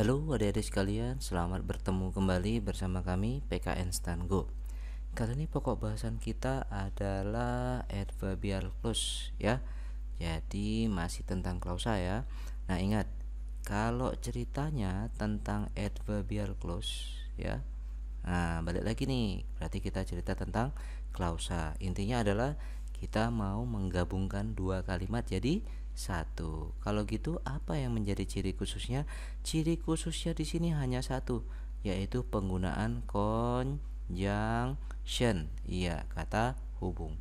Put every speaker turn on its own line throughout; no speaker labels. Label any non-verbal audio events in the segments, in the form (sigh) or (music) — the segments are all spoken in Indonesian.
Halo adik-adik sekalian, selamat bertemu kembali bersama kami PKN Stango. Kali ini pokok bahasan kita adalah adverbial clause ya. Jadi masih tentang klausa ya. Nah, ingat kalau ceritanya tentang adverbial clause ya. Nah, balik lagi nih. Berarti kita cerita tentang klausa. Intinya adalah kita mau menggabungkan dua kalimat jadi satu. Kalau gitu apa yang menjadi ciri khususnya? Ciri khususnya di sini hanya satu, yaitu penggunaan conjunction. Iya, kata hubung.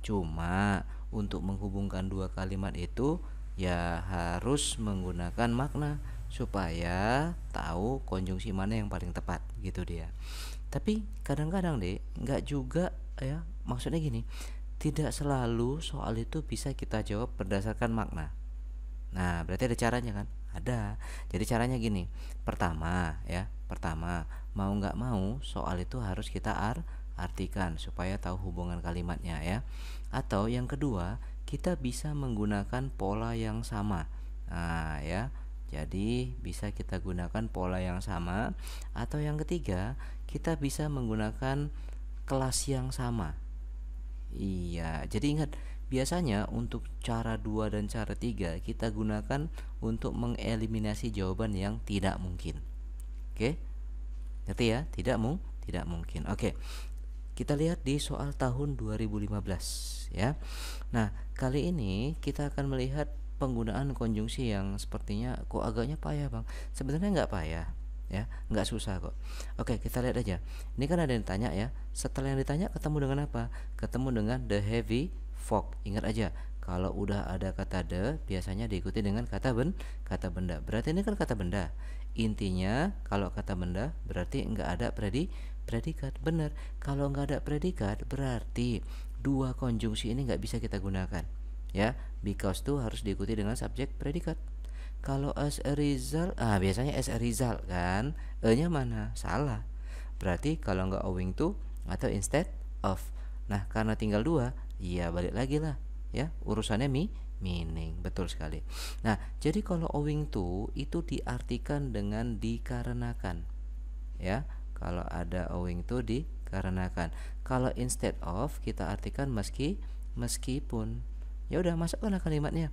Cuma untuk menghubungkan dua kalimat itu ya harus menggunakan makna supaya tahu konjungsi mana yang paling tepat gitu dia. Tapi kadang-kadang deh nggak juga ya maksudnya gini tidak selalu soal itu bisa kita jawab berdasarkan makna. Nah, berarti ada caranya kan? Ada. Jadi caranya gini. Pertama, ya, pertama, mau nggak mau soal itu harus kita artikan supaya tahu hubungan kalimatnya ya. Atau yang kedua, kita bisa menggunakan pola yang sama. Nah, ya. Jadi bisa kita gunakan pola yang sama atau yang ketiga, kita bisa menggunakan kelas yang sama Iya, jadi ingat biasanya untuk cara 2 dan cara 3 kita gunakan untuk mengeliminasi jawaban yang tidak mungkin. Oke. Ngerti ya? Tidak mung tidak mungkin. Oke. Kita lihat di soal tahun 2015 ya. Nah, kali ini kita akan melihat penggunaan konjungsi yang sepertinya kok agaknya payah, Bang. Sebenarnya nggak payah ya nggak susah kok oke kita lihat aja ini kan ada yang ditanya ya setelah yang ditanya ketemu dengan apa ketemu dengan the heavy fog ingat aja kalau udah ada kata the biasanya diikuti dengan kata ben kata benda berarti ini kan kata benda intinya kalau kata benda berarti nggak ada predi predikat Bener. kalau nggak ada predikat berarti dua konjungsi ini nggak bisa kita gunakan ya because itu harus diikuti dengan subjek predikat kalau as a result ah biasanya as a result kan e nya mana salah berarti kalau nggak owing to atau instead of nah karena tinggal dua ya balik lagi lah ya urusannya mi meaning betul sekali nah jadi kalau owing to itu diartikan dengan dikarenakan ya kalau ada owing to dikarenakan kalau instead of kita artikan meski meskipun ya udah masukkanlah kalimatnya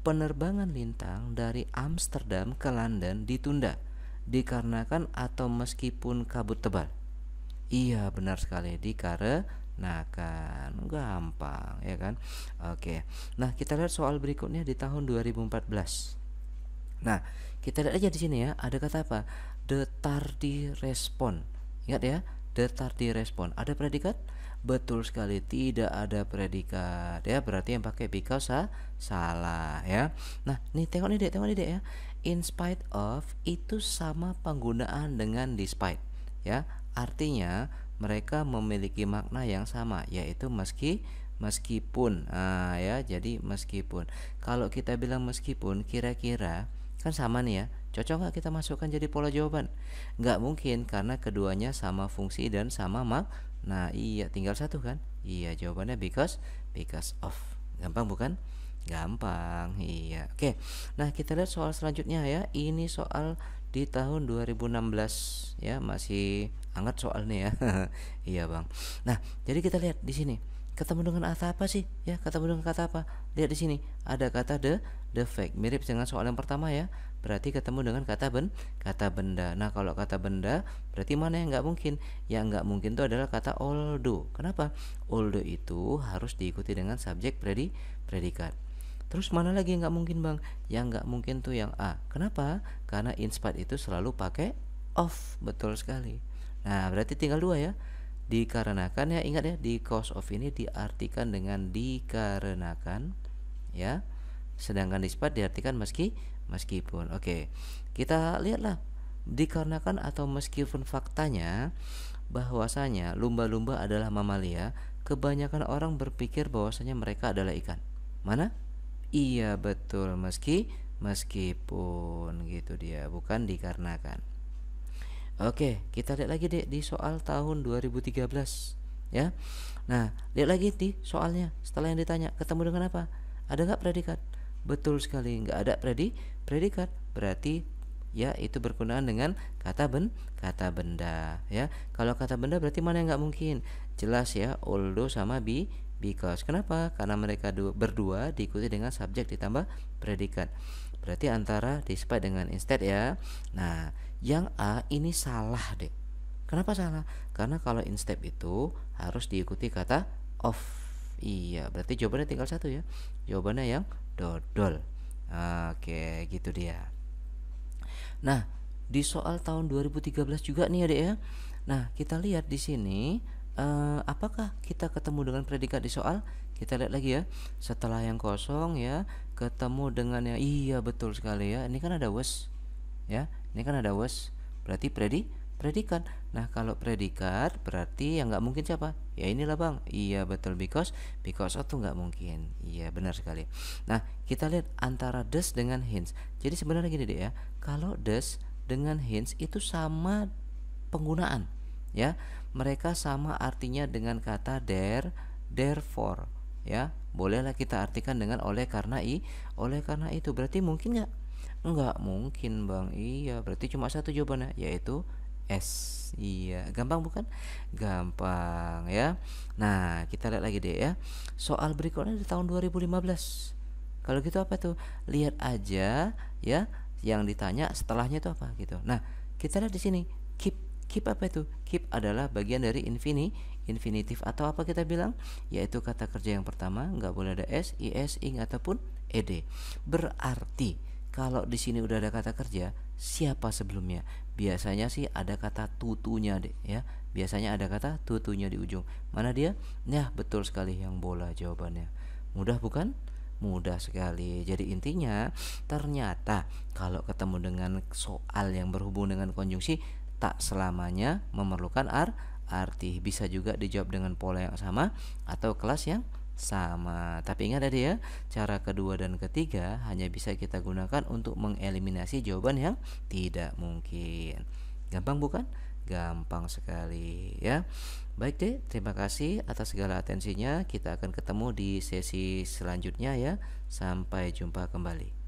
penerbangan lintang dari Amsterdam ke London ditunda dikarenakan atau meskipun kabut tebal. Iya benar sekali dikarenakan gampang ya kan. Oke. Nah, kita lihat soal berikutnya di tahun 2014. Nah, kita lihat aja di sini ya, ada kata apa? The tardy response. Ingat ya, detar respon ada predikat betul sekali tidak ada predikat ya berarti yang pakai because ha, salah ya nah nih tengok nih dek tengok nih dek ya in spite of itu sama penggunaan dengan despite ya artinya mereka memiliki makna yang sama yaitu meski meskipun nah, ya jadi meskipun kalau kita bilang meskipun kira-kira kan sama nih ya Cocok nggak kita masukkan jadi pola jawaban? Nggak mungkin karena keduanya sama fungsi dan sama mak. Nah iya tinggal satu kan? Iya jawabannya because because of. Gampang bukan? Gampang iya. Oke. Nah kita lihat soal selanjutnya ya. Ini soal di tahun 2016 ya masih hangat soalnya ya. (laughs) iya bang. Nah jadi kita lihat di sini ketemu dengan kata apa sih ya ketemu dengan kata apa lihat di sini ada kata the the fact mirip dengan soal yang pertama ya berarti ketemu dengan kata ben kata benda nah kalau kata benda berarti mana yang nggak mungkin yang nggak mungkin itu adalah kata although kenapa although itu harus diikuti dengan subjek predi predikat Terus mana lagi yang nggak mungkin bang? Yang nggak mungkin tuh yang A. Kenapa? Karena inspired itu selalu pakai of betul sekali. Nah berarti tinggal dua ya dikarenakan ya ingat ya di because of ini diartikan dengan dikarenakan ya sedangkan despite diartikan meski meskipun oke kita lihatlah dikarenakan atau meskipun faktanya bahwasanya lumba-lumba adalah mamalia kebanyakan orang berpikir bahwasanya mereka adalah ikan mana iya betul meski meskipun gitu dia bukan dikarenakan Oke, kita lihat lagi deh di soal tahun 2013 ya. Nah, lihat lagi di soalnya. Setelah yang ditanya, ketemu dengan apa? Ada nggak predikat? Betul sekali, nggak ada predi predikat. Berarti ya itu berkenaan dengan kata ben kata benda ya. Kalau kata benda berarti mana yang nggak mungkin? Jelas ya, Oldo sama bi because. Kenapa? Karena mereka berdua diikuti dengan subjek ditambah predikat. Berarti antara despite dengan instead ya. Nah, yang A ini salah deh. Kenapa salah? Karena kalau instead itu harus diikuti kata of. Iya, berarti jawabannya tinggal satu ya. Jawabannya yang dodol. Oke, gitu dia. Nah, di soal tahun 2013 juga nih Adik ya. Nah, kita lihat di sini uh, apakah kita ketemu dengan predikat di soal? Kita lihat lagi ya. Setelah yang kosong ya, ketemu dengan yang iya betul sekali ya. Ini kan ada was. Ya, ini kan ada was. Berarti predi predikat. Nah, kalau predikat berarti yang nggak mungkin siapa? Ya inilah bang. Iya betul because because itu nggak mungkin. Iya benar sekali. Nah, kita lihat antara does dengan hints. Jadi sebenarnya gini deh ya. Kalau does dengan hints itu sama penggunaan ya mereka sama artinya dengan kata there, therefore, ya. Bolehlah kita artikan dengan oleh karena i, oleh karena itu berarti mungkin nggak? Nggak mungkin bang, iya. Berarti cuma satu jawabannya, yaitu s. Iya, gampang bukan? Gampang ya. Nah, kita lihat lagi deh ya. Soal berikutnya di tahun 2015. Kalau gitu apa tuh? Lihat aja ya yang ditanya setelahnya itu apa gitu. Nah, kita lihat di sini. Keep keep apa itu keep adalah bagian dari infini infinitif atau apa kita bilang yaitu kata kerja yang pertama nggak boleh ada s is ing ataupun ed berarti kalau di sini udah ada kata kerja siapa sebelumnya biasanya sih ada kata tutunya deh ya biasanya ada kata tutunya di ujung mana dia nah betul sekali yang bola jawabannya mudah bukan mudah sekali. Jadi intinya ternyata kalau ketemu dengan soal yang berhubung dengan konjungsi tak selamanya memerlukan ar arti. Bisa juga dijawab dengan pola yang sama atau kelas yang sama. Tapi ingat tadi ya, cara kedua dan ketiga hanya bisa kita gunakan untuk mengeliminasi jawaban yang tidak mungkin. Gampang bukan? Gampang sekali ya. Baik deh, terima kasih atas segala atensinya. Kita akan ketemu di sesi selanjutnya ya. Sampai jumpa kembali.